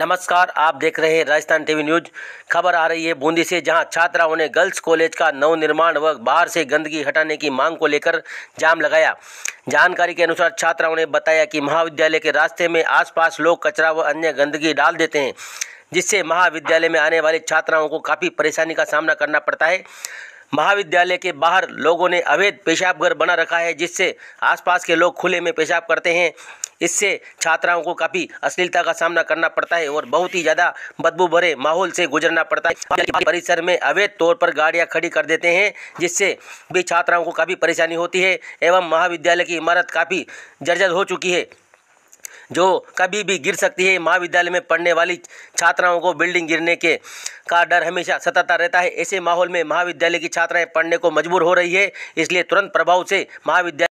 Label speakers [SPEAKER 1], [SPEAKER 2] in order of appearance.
[SPEAKER 1] नमस्कार आप देख रहे हैं राजस्थान टीवी न्यूज खबर आ रही है बूंदी से जहां छात्राओं ने गर्ल्स कॉलेज का नवनिर्माण व बाहर से गंदगी हटाने की मांग को लेकर जाम लगाया जानकारी के अनुसार छात्राओं ने बताया कि महाविद्यालय के रास्ते में आसपास लोग कचरा व अन्य गंदगी डाल देते हैं जिससे महाविद्यालय में आने वाले छात्राओं को काफ़ी परेशानी का सामना करना पड़ता है महाविद्यालय के बाहर लोगों ने अवैध घर बना रखा है जिससे आसपास के लोग खुले में पेशाब करते हैं इससे छात्राओं को काफ़ी अश्लीलता का सामना करना पड़ता है और बहुत ही ज़्यादा बदबू भरे माहौल से गुजरना पड़ता है परिसर में अवैध तौर पर गाड़ियाँ खड़ी कर देते हैं जिससे भी छात्राओं को काफ़ी परेशानी होती है एवं महाविद्यालय की इमारत काफ़ी जर्जर हो चुकी है जो कभी भी गिर सकती है महाविद्यालय में पढ़ने वाली छात्राओं को बिल्डिंग गिरने के का डर हमेशा सताता रहता है ऐसे माहौल में महाविद्यालय की छात्राएं पढ़ने को मजबूर हो रही है इसलिए तुरंत प्रभाव से महाविद्यालय